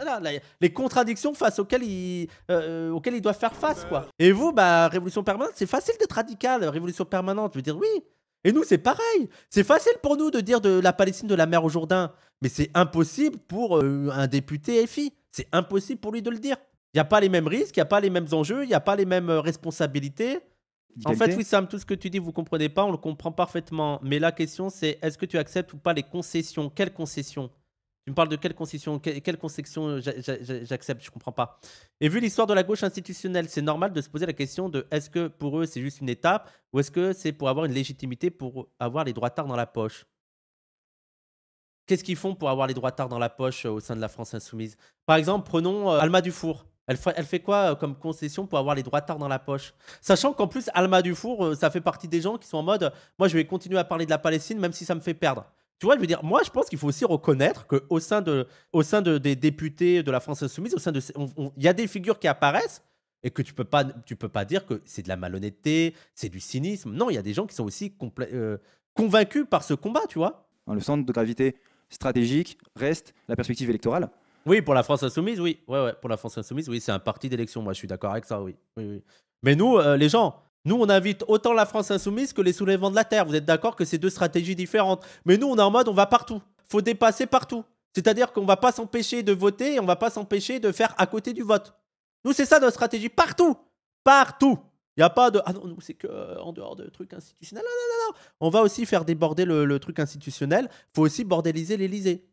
les contradictions face auxquelles ils, euh, euh, doivent faire face, quoi. Et vous, bah, révolution permanente, c'est facile d'être radical, révolution permanente, je veux dire, oui. Et nous, c'est pareil. C'est facile pour nous de dire de la Palestine de la mer au Jourdain, mais c'est impossible pour euh, un député FI. C'est impossible pour lui de le dire. Il n'y a pas les mêmes risques, il n'y a pas les mêmes enjeux, il n'y a pas les mêmes responsabilités. En fait, oui, Sam, tout ce que tu dis, vous ne comprenez pas, on le comprend parfaitement. Mais la question, c'est est-ce que tu acceptes ou pas les concessions Quelles concessions Tu me parles de quelles concessions Quelles concessions j'accepte Je comprends pas. Et vu l'histoire de la gauche institutionnelle, c'est normal de se poser la question de est-ce que pour eux, c'est juste une étape ou est-ce que c'est pour avoir une légitimité pour avoir les droits tard dans la poche Qu'est-ce qu'ils font pour avoir les droits tard dans la poche euh, au sein de la France insoumise Par exemple, prenons euh, Alma Dufour. Elle fait, quoi euh, comme concession pour avoir les droits tard dans la poche Sachant qu'en plus, Alma Dufour, euh, ça fait partie des gens qui sont en mode moi, je vais continuer à parler de la Palestine, même si ça me fait perdre. Tu vois, je veux dire, moi, je pense qu'il faut aussi reconnaître qu'au sein, de, au sein des députés de la France Insoumise, il y a des figures qui apparaissent et que tu peux pas, peux pas dire que c'est de la malhonnêteté, c'est du cynisme. Non, il y a des gens qui sont aussi euh, convaincus par ce combat, tu vois. Le centre de gravité stratégique reste la perspective électorale. Oui, pour la France insoumise, oui. Ouais, ouais, pour la France insoumise, oui, c'est un parti d'élection. Moi, je suis d'accord avec ça, oui. oui, oui. Mais nous, euh, les gens, nous, on invite autant la France insoumise que les soulèvements de la Terre. Vous êtes d'accord que c'est deux stratégies différentes. Mais nous, on est en mode, on va partout. Faut dépasser partout. C'est-à-dire qu'on va pas s'empêcher de voter et on va pas s'empêcher de faire à côté du vote. Nous, c'est ça notre stratégie. Partout. Partout. Il n'y a pas de. Ah non, c'est que euh, en dehors de trucs institutionnels. Non, non, non, non. On va aussi faire déborder le, truc institutionnel. faut aussi bordéliser l'Élysée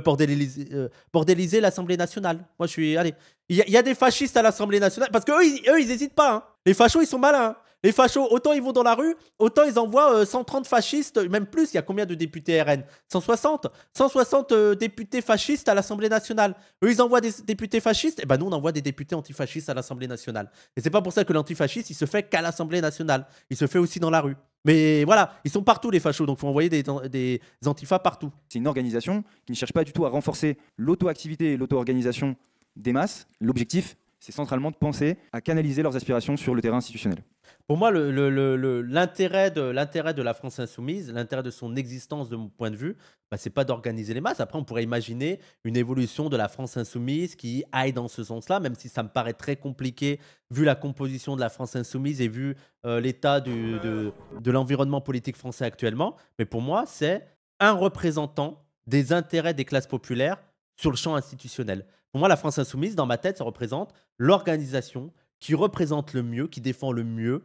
bordéliser euh, euh, l'Assemblée nationale. Moi, je suis. Allez. Il y, a des fascistes à l'Assemblée nationale. Parce que eux, ils, hésitent pas. Hein. Les fachos, ils sont malins. Hein. Les fachos, autant ils vont dans la rue, autant ils envoient 130 euh, fascistes, même plus. Il y a combien de députés RN 160 160 députés fascistes à l'Assemblée nationale. Eux, ils envoient des députés fascistes. Et eh ben nous, on envoie des députés antifascistes à l'Assemblée nationale. Et c'est pas pour ça que l'antifasciste, il se fait qu'à l'Assemblée nationale. Il se fait aussi dans la rue. Mais voilà, ils sont partout les fachos, donc il faut envoyer des, des antifas partout. C'est une organisation qui ne cherche pas du tout à renforcer l'auto-activité et l'auto-organisation des masses. L'objectif, c'est centralement de penser à canaliser leurs aspirations sur le terrain institutionnel. Pour moi, l'intérêt le, de, la France insoumise, l'intérêt de son existence de mon point de vue, bah, c'est pas d'organiser les masses. Après, on pourrait imaginer une évolution de la France insoumise qui aille dans ce sens-là, même si ça me paraît très compliqué vu la composition de la France insoumise et vu euh, l'état de, de l'environnement politique français actuellement. Mais pour moi, c'est un représentant des intérêts des classes populaires sur le champ institutionnel. Pour moi, la France insoumise, dans ma tête, ça représente l'organisation, qui représente le mieux, qui défend le mieux,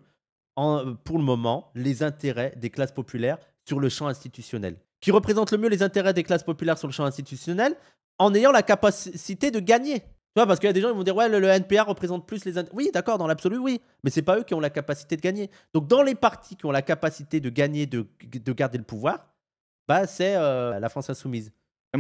pour le moment, les intérêts des classes populaires sur le champ institutionnel. Qui représente le mieux les intérêts des classes populaires sur le champ institutionnel en ayant la capacité de gagner. Tu vois, parce qu'il y a des gens qui vont dire, ouais, le, NPA représente plus les... Oui, d'accord, dans l'absolu, oui. Mais c'est pas eux qui ont la capacité de gagner. Donc, dans les partis qui ont la capacité de gagner, de, garder le pouvoir, bah, c'est euh, la France insoumise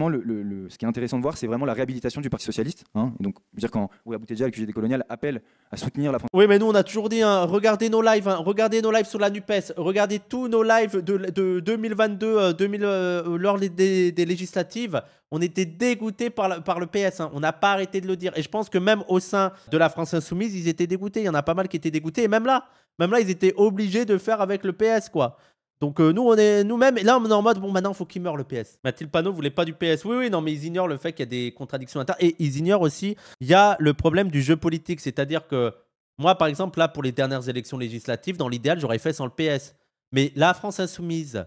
le, ce qui est intéressant de voir, c'est vraiment la réhabilitation du Parti Socialiste. Hein. Et donc, dire quand Ouya Boutedja, le QG des coloniales, appelle à soutenir la France. Oui, mais nous, on a toujours dit, hein, regardez nos lives, hein. regardez nos lives sur la NUPES, regardez tous nos lives de, 2022, 2000, euh, euh, lors des, législatives. On était dégoûtés par, par le PS, hein. on n'a pas arrêté de le dire. Et je pense que même au sein de la France Insoumise, ils étaient dégoûtés. Il y en a pas mal qui étaient dégoûtés. Et même là, même là, ils étaient obligés de faire avec le PS, quoi. Donc euh, nous, on est nous-mêmes, et là on est en mode, bon maintenant il faut qu'il meure le PS. Mathilde Panot voulait pas du PS. Oui, oui, non, mais ils ignorent le fait qu'il y a des contradictions internes. Et ils ignorent aussi, il y a le problème du jeu politique. C'est-à-dire que moi, par exemple, là, pour les dernières élections législatives, dans l'idéal, j'aurais fait sans le PS. Mais la France insoumise,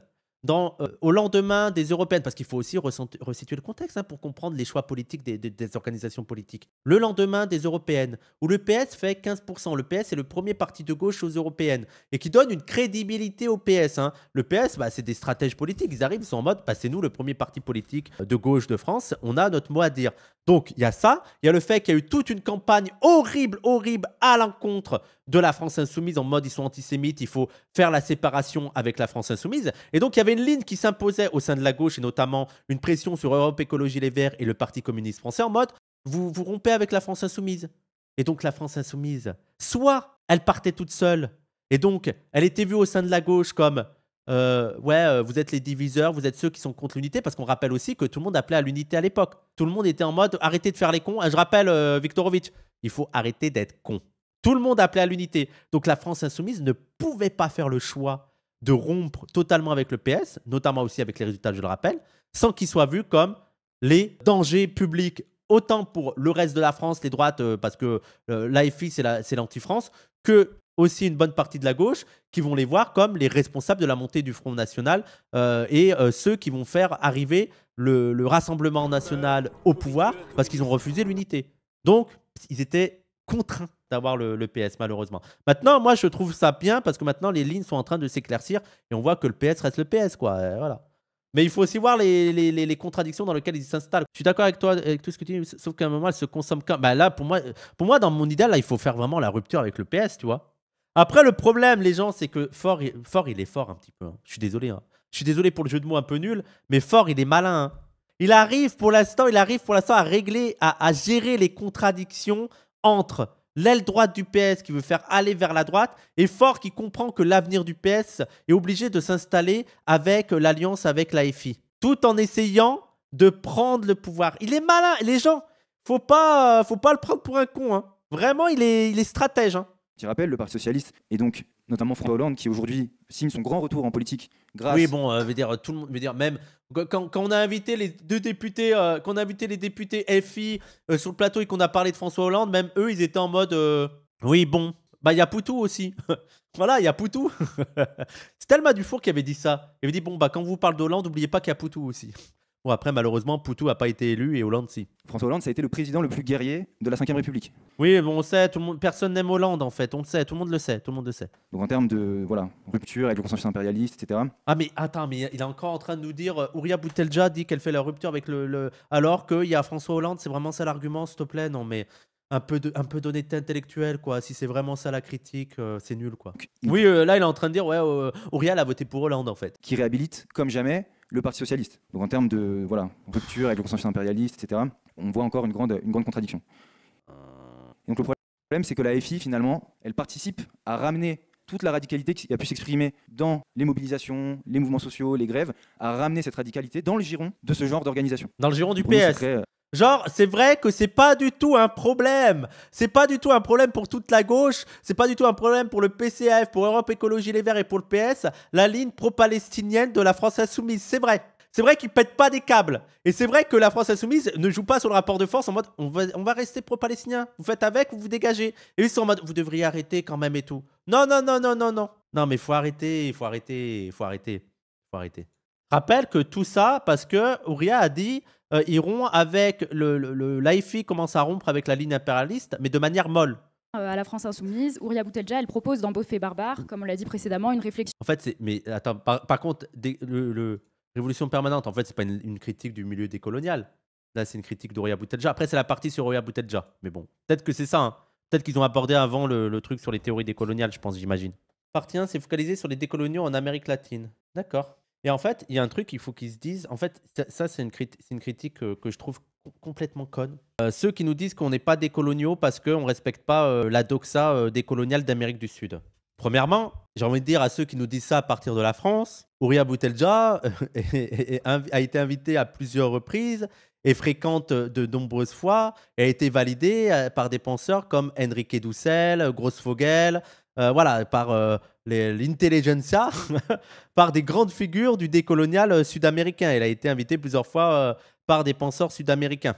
euh, au lendemain des européennes, parce qu'il faut aussi resituer le contexte hein, pour comprendre les choix politiques des, organisations politiques. Le lendemain des européennes, où le PS fait 15%, le PS est le premier parti de gauche aux européennes et qui donne une crédibilité au PS. Hein. Le PS, bah, c'est des stratèges politiques, ils arrivent, ils sont en mode, passez nous le premier parti politique de gauche de France, on a notre mot à dire. Donc il y a ça, il y a le fait qu'il y a eu toute une campagne horrible, horrible à l'encontre de la France insoumise en mode ils sont antisémites, il faut faire la séparation avec la France insoumise. Et donc il y avait une ligne qui s'imposait au sein de la gauche et notamment une pression sur Europe Écologie Les Verts et le Parti communiste français en mode vous vous rompez avec la France insoumise. Et donc la France insoumise, soit elle partait toute seule et donc elle était vue au sein de la gauche comme euh, ouais, euh, vous êtes les diviseurs, vous êtes ceux qui sont contre l'unité, parce qu'on rappelle aussi que tout le monde appelait à l'unité à l'époque. Tout le monde était en mode arrêtez de faire les cons. Hein, je rappelle, euh, Viktorovitch, il faut arrêter d'être con. Tout le monde appelait à l'unité. Donc la France insoumise ne pouvait pas faire le choix de rompre totalement avec le PS, notamment aussi avec les résultats, je le rappelle, sans qu'ils soient vus comme les dangers publics, autant pour le reste de la France, les droites, euh, parce que euh, l'AFI, c'est l'anti-France, que aussi une bonne partie de la gauche qui vont les voir comme les responsables de la montée du Front National euh, et ceux qui vont faire arriver le Rassemblement national au pouvoir parce qu'ils ont refusé l'unité. Donc, ils étaient contraints d'avoir le, le, PS, malheureusement. Maintenant, moi, je trouve ça bien parce que maintenant, les lignes sont en train de s'éclaircir et on voit que le PS reste le PS, quoi. Euh, voilà. Mais il faut aussi voir les, les, les, contradictions dans lesquelles ils s'installent. Je suis d'accord avec toi, avec tout ce que tu dis, sauf qu'à un moment, elles se consomment quand bah là, pour moi, pour moi, dans mon idéal, là, il faut faire vraiment la rupture avec le PS, tu vois. Après, le problème, les gens, c'est que fort, fort, il est fort un petit peu. Hein. Je suis désolé. Hein. Je suis désolé pour le jeu de mots un peu nul, mais fort, il est malin. Hein. Il arrive pour l'instant, il arrive pour l'instant à régler, à, à gérer les contradictions entre l'aile droite du PS qui veut faire aller vers la droite et Fort qui comprend que l'avenir du PS est obligé de s'installer avec l'alliance avec la FI. Tout en essayant de prendre le pouvoir. Il est malin, les gens. Faut pas, faut pas le prendre pour un con. Hein. Vraiment, il est, il est stratège. Hein. te le Parti Socialiste et donc notamment François Hollande, qui aujourd'hui signe son grand retour en politique Oui, bon, euh, veux dire euh, tout le monde, veut dire même quand, on a invité les deux députés, euh, a invité les députés FI euh, sur le plateau et qu'on a parlé de François Hollande, même eux, ils étaient en mode, oui, bon, bah il y a Poutou aussi. <laughs> voilà, il y a Poutou. <laughs> C'est Alma Dufour qui avait dit ça. Il avait dit bon bah quand vous parlez d'Hollande, n'oubliez pas qu'il y a Poutou aussi. Bon, après, malheureusement, Poutou n'a pas été élu et Hollande, si. François Hollande, ça a été le président le plus guerrier de la Ve République. Oui, bon, on sait, tout personne n'aime Hollande, en fait. On le sait, tout le monde le sait, tout le monde le sait. Donc, en termes de voilà, rupture avec le consensus impérialiste, etc. Ah, mais attends, mais il est encore en train de nous dire euh, Ouria Boutelja dit qu'elle fait la rupture avec le. le... Alors qu'il y a François Hollande, c'est vraiment ça l'argument, s'il te plaît. Non, mais un peu de, un peu d'honnêteté intellectuelle quoi si c'est vraiment ça la critique euh, c'est nul quoi oui euh, là il est en train de dire ouais euh, a voté pour Hollande en fait qui réhabilite comme jamais le Parti socialiste donc en termes de voilà rupture avec le consensus impérialiste etc on voit encore une grande une grande contradiction donc le problème c'est que la FI finalement elle participe à ramener toute la radicalité qui a pu s'exprimer dans les mobilisations, les mouvements sociaux, les grèves, à ramener cette radicalité dans le giron de ce genre d'organisation. Dans le giron du PS. Genre, c'est vrai que c'est pas du tout un problème. C'est pas du tout un problème pour toute la gauche. C'est pas du tout un problème pour le PCF, pour Europe Écologie Les Verts et pour le PS. La ligne pro-palestinienne de la France Insoumise, c'est vrai. C'est vrai qu'ils pètent pas des câbles. Et c'est vrai que la France Insoumise ne joue pas sur le rapport de force en mode on va, rester pro-palestinien. Vous faites avec ou vous dégagez. Et ils sont en mode vous devriez arrêter quand même et tout. Non, non, non, non, non, non. Non, mais faut arrêter, faut arrêter, faut arrêter, faut arrêter. Rappelle que tout ça parce que Ouria a dit euh, avec le, l'AFI commence à rompre avec la ligne impérialiste, mais de manière molle. Euh, à la France insoumise, Ouria Boutelja, elle propose dans Beaufet Barbare, comme on l'a dit précédemment, une réflexion. En fait, c'est... mais attends, par, contre, le, Révolution permanente, en fait, c'est pas une, critique du milieu décolonial. Là, c'est une critique d'Ouria Boutelja. Après, c'est la partie sur Ouria Boutelja. Mais bon, peut-être que c'est ça. Hein. Peut-être qu'ils ont abordé avant le, truc sur les théories décoloniales, je pense, j'imagine. Partie 1, c'est focalisé sur les décoloniaux en Amérique latine. D'accord. Et en fait, il y a un truc qu'il faut qu'ils se disent. En fait, ça, c'est une, critique euh, que, je trouve complètement conne. Euh, ceux qui nous disent qu'on n'est pas décoloniaux parce qu'on ne respecte pas euh, la doxa décoloniale d'Amérique du Sud. Premièrement, j'ai envie de dire à ceux qui nous disent ça à partir de la France, Ouria Boutelja <laughs> a été invité à plusieurs reprises et fréquente de nombreuses fois et a été validé par des penseurs comme Enrique Doucel, Grossfogel, euh, voilà, par euh, l'intelligence l'intelligentsia, <laughs> par des grandes figures du décolonial euh, sud-américain. Elle a été invitée plusieurs fois par des penseurs sud-américains.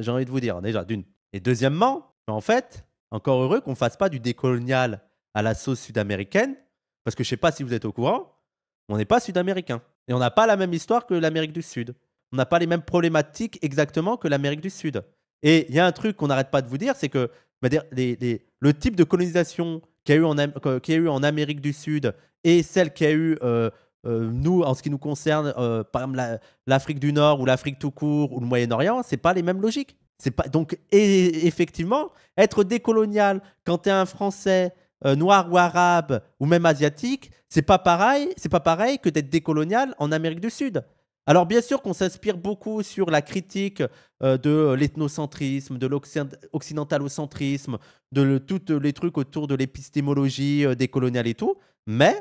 J'ai envie de vous dire, déjà, d'une. Et deuxièmement, en fait, encore heureux qu'on ne fasse pas du décolonial à la sauce sud-américaine, parce que je ne sais pas si vous êtes au courant, on n'est pas sud-américain. Et on n'a pas la même histoire que l'Amérique du Sud. On n'a pas les mêmes problématiques exactement que l'Amérique du Sud. Et il y a un truc qu'on n'arrête pas de vous dire, c'est que le type de colonisation qu'il y, a eu en Amérique du Sud et celle qu'il a eu, euh, euh, nous, en ce qui nous concerne, euh, par exemple, l'Afrique du Nord ou l'Afrique tout court ou le Moyen-Orient, c'est pas les mêmes logiques. Pas, donc, effectivement, être décolonial quand tu es un Français noir ou arabe ou même asiatique, c'est pas pareil, c'est pas pareil que d'être décolonial en Amérique du Sud. Alors bien sûr qu'on s'inspire beaucoup sur la critique euh, de l'ethnocentrisme, de l'occidentalocentrisme, de toutes tous les trucs autour de l'épistémologie euh, décoloniale et tout, mais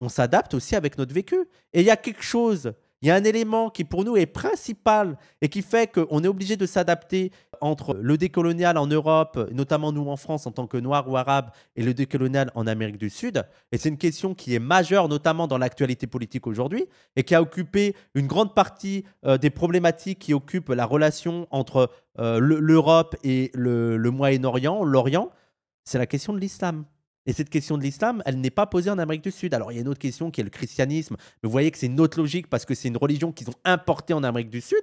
on s'adapte aussi avec notre vécu. Et il y a quelque chose il y a un élément qui pour nous est principal et qui fait qu'on est obligé de s'adapter entre le décolonial en Europe, notamment nous en France en tant que Noirs ou Arabes, et le décolonial en Amérique du Sud. Et c'est une question qui est majeure, notamment dans l'actualité politique aujourd'hui, et qui a occupé une grande partie euh, des problématiques qui occupent la relation entre euh, l'Europe et le Moyen-Orient, l'Orient. C'est la question de l'islam. Et cette question de l'islam, elle n'est pas posée en Amérique du Sud. Alors il y a une autre question qui est le christianisme. Vous voyez que c'est une autre logique parce que c'est une religion qu'ils ont importée en Amérique du Sud,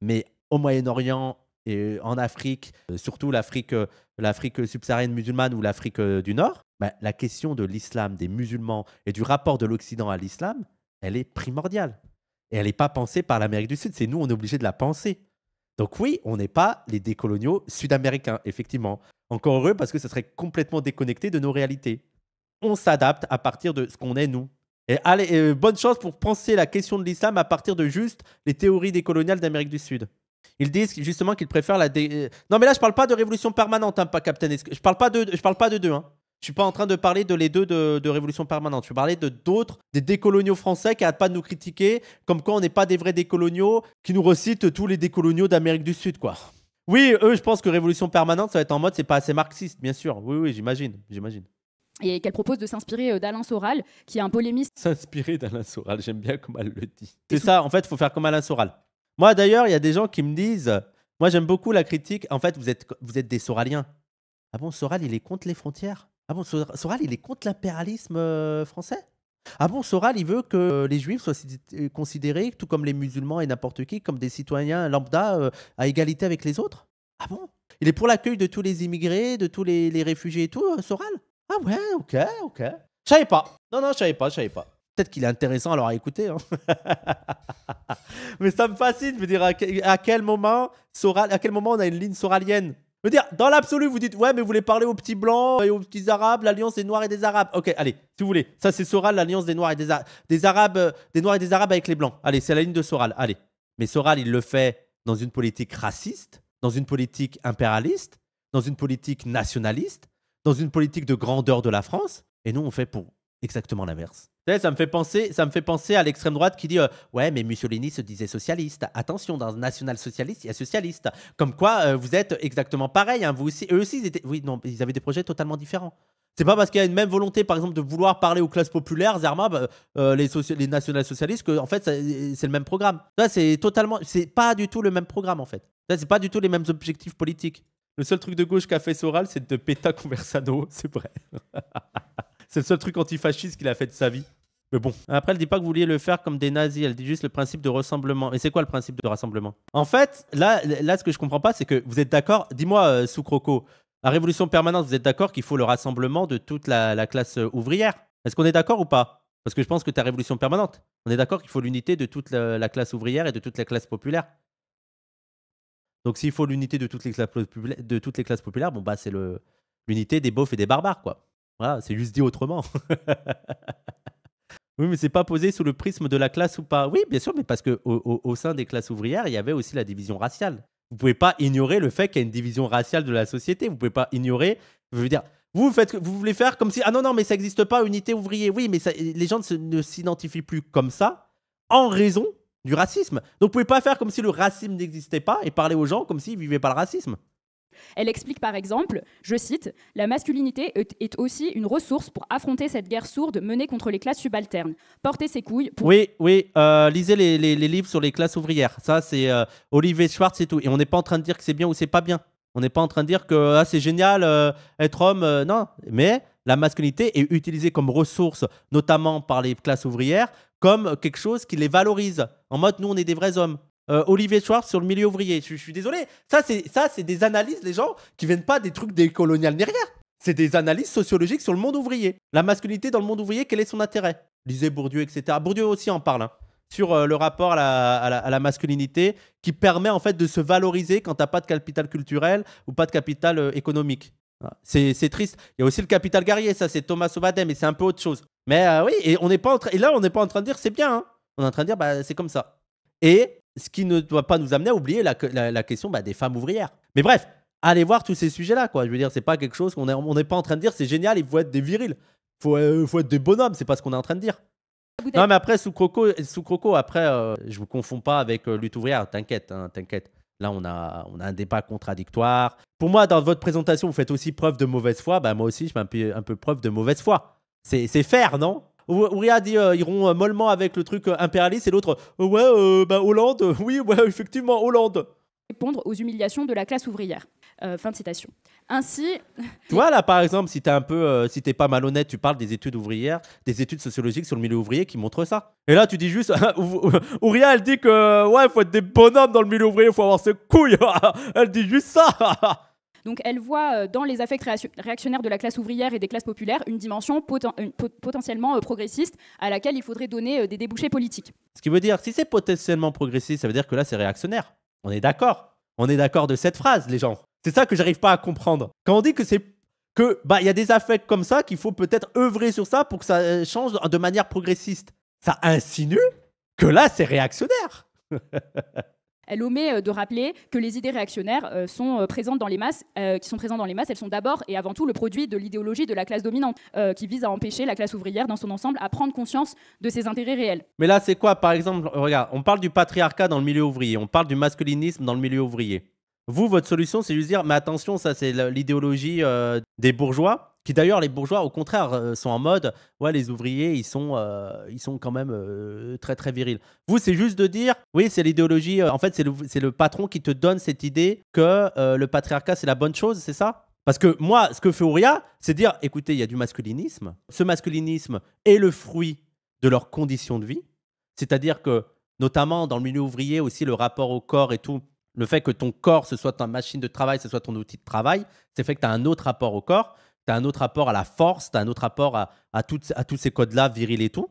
mais au Moyen-Orient et euh, en Afrique, euh, surtout l'Afrique, euh, l'Afrique subsaharienne musulmane ou l'Afrique du Nord, bah, la question de l'islam, des musulmans et du rapport de l'Occident à l'islam, elle est primordiale. Et elle n'est pas pensée par l'Amérique du Sud. C'est nous, on est obligé de la penser. Donc oui, on n'est pas les décoloniaux sud-américains, effectivement. Encore heureux parce que ça serait complètement déconnecté de nos réalités. On s'adapte à partir de ce qu'on est nous. Et allez, euh, bonne chance pour penser la question de l'islam à partir de juste les théories décoloniales d'Amérique du Sud. Ils disent justement qu'ils préfèrent la. Dé... Euh, non, mais là, je parle pas de révolution permanente, hein, pas Captain Je parle pas de, je parle pas de deux. Je hein. Je suis pas en train de parler de les deux de, révolution permanente. Je veux parler de d'autres, des décoloniaux français qui n'arrêtent pas de nous critiquer, comme quoi on n'est pas des vrais décoloniaux, qui nous recitent tous les décoloniaux d'Amérique du Sud, quoi. Oui, eux, je pense que révolution permanente, ça va être en mode, c'est pas assez marxiste, bien sûr. Oui, oui, j'imagine, j'imagine et qu'elle propose de s'inspirer euh, d'Alain Soral, qui est un polémiste. S'inspirer d'Alain Soral, j'aime bien comme elle le dit. C'est ça, en fait, il faut faire comme Alain Soral. Moi, d'ailleurs, il y a des gens qui me disent, moi j'aime beaucoup la critique, en fait, vous êtes, vous êtes des Soraliens. Ah bon, Soral, il est contre les frontières Ah bon, Soral, il est contre l'impérialisme euh, français ah bon, Soral, il veut que les juifs soient considérés, tout comme les musulmans et n'importe qui, comme des citoyens lambda euh, à égalité avec les autres Ah bon Il est pour l'accueil de tous les immigrés, de tous les, réfugiés et tout, euh, Soral Ah ouais, ok, ok. Je savais pas. Non, non, je savais pas, je savais pas. Peut-être qu'il est intéressant alors à écouter. Hein. <laughs> Mais ça me fascine, je veux dire, à quel moment Soral, à quel moment on a une ligne soralienne je veux dire, dans l'absolu, vous dites, ouais, mais vous voulez parler aux petits blancs et aux petits arabes, l'alliance des noirs et des arabes. Ok, allez, si vous voulez. Ça, c'est Soral, l'alliance des noirs et des, arabes, euh, des noirs et des arabes avec les blancs. Allez, c'est la ligne de Soral. Allez. Mais Soral, il le fait dans une politique raciste, dans une politique impérialiste, dans une politique nationaliste, dans une politique de grandeur de la France. Et nous, on fait pour exactement l'inverse. Ça me fait penser, ça me fait penser à l'extrême droite qui dit euh, ouais mais Mussolini se disait socialiste. Attention, dans national socialiste, il y a socialiste. Comme quoi, euh, vous êtes exactement pareil. Hein. vous aussi, eux aussi, ils étaient, oui non, ils avaient des projets totalement différents. C'est pas parce qu'il y a une même volonté, par exemple, de vouloir parler aux classes populaires, Zerma, bah, euh, les, les national-socialistes, que en fait, c'est le même programme. Ça, c'est totalement, c'est pas du tout le même programme en fait. Ça, c'est pas du tout les mêmes objectifs politiques. Le seul truc de gauche qu'a fait Soral, c'est de péta conversano, <laughs> c'est vrai. <laughs> C'est le seul truc antifasciste qu'il a fait de sa vie. Mais bon. Après, elle dit pas que vous vouliez le faire comme des nazis. Elle dit juste le principe de rassemblement. Et c'est quoi le principe de rassemblement En fait, là, là, ce que je comprends pas, c'est que vous êtes d'accord. Dis-moi, euh, sous Croco, la révolution permanente, vous êtes d'accord qu'il faut le rassemblement de toute la, classe euh, ouvrière Est-ce qu'on est d'accord ou pas Parce que je pense que ta révolution permanente. On est d'accord qu'il faut l'unité de toute la, classe ouvrière et de toute la classe populaire. Donc s'il faut l'unité de toutes les classes populaires, bon bah c'est l'unité des beaufs et des barbares quoi. Voilà, ah, c'est juste dit autrement. <laughs> oui, mais c'est pas posé sous le prisme de la classe ou pas. Oui, bien sûr, mais parce que au, sein des classes ouvrières, il y avait aussi la division raciale. Vous pouvez pas ignorer le fait qu'il y a une division raciale de la société. Vous pouvez pas ignorer. Je veux dire, vous, faites, vous voulez faire comme si. Ah non, non, mais ça n'existe pas, unité ouvrière. Oui, mais les gens ne s'identifient plus comme ça en raison du racisme. Donc vous pouvez pas faire comme si le racisme n'existait pas et parler aux gens comme s'ils vivaient pas le racisme. Elle explique par exemple, je cite, La masculinité est aussi une ressource pour affronter cette guerre sourde menée contre les classes subalternes. Porter ses couilles pour... Oui, oui, euh, lisez les, livres sur les classes ouvrières. Ça, c'est euh, Olivier Schwartz et tout. Et on n'est pas en train de dire que c'est bien ou c'est pas bien. On n'est pas en train de dire que ah, c'est génial euh, être homme. non, mais la masculinité est utilisée comme ressource, notamment par les classes ouvrières, comme quelque chose qui les valorise. En mode, nous, on est des vrais hommes. Euh, Olivier Schwartz sur le milieu ouvrier. Je, suis désolé. Ça, c'est ça, c'est des analyses, les gens, qui viennent pas des trucs décoloniales ni rien. C'est des analyses sociologiques sur le monde ouvrier. La masculinité dans le monde ouvrier, quel est son intérêt Lisez Bourdieu, etc. Bourdieu aussi en parle. Hein, sur euh, le rapport à la, masculinité qui permet en fait de se valoriser quand t'as pas de capital culturel ou pas de capital euh, économique. Ah, c'est triste. Il y a aussi le capital guerrier, ça c'est Thomas Ovadem mais c'est un peu autre chose. Mais oui, et, on n'est pas en et là on n'est pas en train de dire c'est bien. Hein. On est en train de dire bah, c'est comme ça. Et ce qui ne doit pas nous amener à oublier la, question bah, des femmes ouvrières. Mais bref, allez voir tous ces sujets-là, Je veux dire, c'est pas quelque chose qu'on n'est est pas en train de dire, c'est génial, il faut être des virils. Il euh, faut, être des bonhommes, c'est pas ce qu'on est en train de dire. Non, mais après, sous Croco, sous Croco après, euh, je vous confonds pas avec euh, lutte ouvrière, t'inquiète, hein, t'inquiète. Là, on a, un débat contradictoire. Pour moi, dans votre présentation, vous faites aussi preuve de mauvaise foi. Bah, moi aussi, je fais un peu preuve de mauvaise foi. C'est faire, non Ouria dit Ils euh, iront euh, mollement avec le truc euh, impérialiste et l'autre ouais bah, Hollande <laughs> oui ouais effectivement Hollande répondre aux humiliations de la classe ouvrière. fin de citation. Ainsi, tu <laughs> vois là par exemple si t'es un peu si t'es pas malhonnête tu parles des études ouvrières, des études sociologiques sur le milieu ouvrier qui montrent ça. Et là tu dis juste <laughs> Ouria elle dit que ouais faut être des bonhommes dans le milieu ouvrier faut avoir ses couilles. elle dit juste ça. Donc elle voit euh, dans les affects réactionnaires de la classe ouvrière et des classes populaires une dimension potentiellement euh, progressiste à laquelle il faudrait donner euh, des débouchés politiques. Ce qui veut dire, si c'est potentiellement progressiste, ça veut dire que là, c'est réactionnaire. On est d'accord. On est d'accord de cette phrase, les gens. C'est ça que j'arrive pas à comprendre. Quand on dit que c'est que bah il y a des affects comme ça qu'il faut peut-être œuvrer sur ça pour que ça change de manière progressiste, ça insinue que là c'est réactionnaire. <laughs> Elle omet euh, de rappeler que les idées réactionnaires euh, sont euh, présentes dans les masses, qui sont présentes dans les masses, elles sont d'abord et avant tout le produit de l'idéologie de la classe dominante, qui vise à empêcher la classe ouvrière dans son ensemble à prendre conscience de ses intérêts réels. Mais là, c'est quoi, par exemple, regarde, on parle du patriarcat dans le milieu ouvrier, on parle du masculinisme dans le milieu ouvrier. Vous, votre solution, c'est juste dire, mais attention, ça c'est l'idéologie des bourgeois. Qui d'ailleurs, les bourgeois, au contraire, euh, sont en mode, ouais, les ouvriers, ils sont, euh, ils sont quand même euh, très, très virils. Vous, c'est juste de dire, oui, c'est l'idéologie, en fait, c'est le, le, patron qui te donne cette idée que le patriarcat, c'est la bonne chose, c'est ça parce que moi, ce que fait Ouria, c'est dire, écoutez, il y a du masculinisme. Ce masculinisme est le fruit de leurs conditions de vie. C'est-à-dire que, notamment dans le milieu ouvrier, aussi le rapport au corps et tout, le fait que ton corps, ce soit ta machine de travail, ce soit ton outil de travail, c'est fait que tu as un autre rapport au corps tu as un autre rapport à la force, tu as un autre rapport à, à, tous ces codes-là, viril et tout,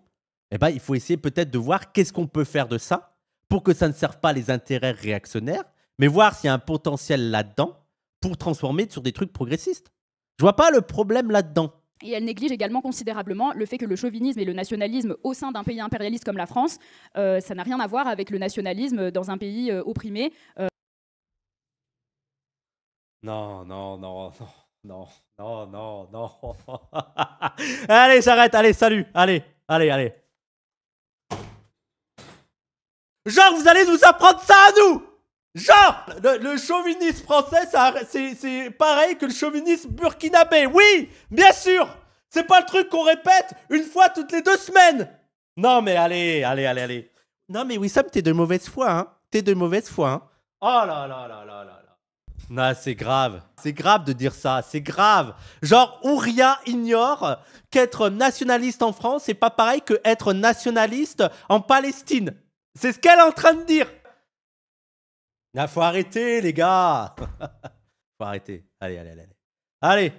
eh ben, il faut essayer peut-être de voir qu'est-ce qu'on peut faire de ça pour que ça ne serve pas les intérêts réactionnaires, mais voir s'il y a un potentiel là-dedans pour transformer sur des trucs progressistes. Je vois pas le problème là-dedans. Et elle néglige également considérablement le fait que le chauvinisme et le nationalisme au sein d'un pays impérialiste comme la France, euh, ça n'a rien à voir avec le nationalisme dans un pays euh, opprimé. Euh. Non, non, non, non non, non, non, non. <laughs> allez, j'arrête, allez, salut, allez, allez, allez. Genre, vous allez nous apprendre ça à nous Genre, le, chauvinisme français, c'est pareil que le chauvinisme burkinabé. Oui, bien sûr C'est pas le truc qu'on répète une fois toutes les deux semaines Non, mais allez, allez, allez, allez. Non, mais Wissam, t'es de mauvaise foi, hein T'es de mauvaise foi, hein Oh là là là là là non, c'est grave. C'est grave de dire ça. C'est grave. Genre, Ouria ignore qu'être nationaliste en France, c'est pas pareil qu'être nationaliste en Palestine. C'est ce qu'elle est en train de dire. Il faut arrêter, les gars. <laughs> faut arrêter. Allez, allez, allez, allez.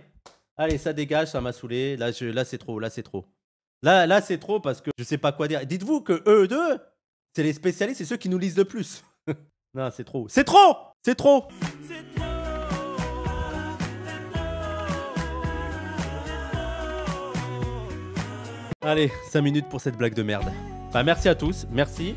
Allez, ça dégage, ça m'a saoulé. Là, là, c'est trop. Là, c'est trop. Là, là, c'est trop parce que je sais pas quoi dire. Dites-vous que eux deux, c'est les spécialistes, c'est ceux qui nous lisent le plus. <laughs> non, c'est trop. C'est trop. C'est trop. Allez, 5 minutes pour cette blague de merde. Bah merci à tous, merci.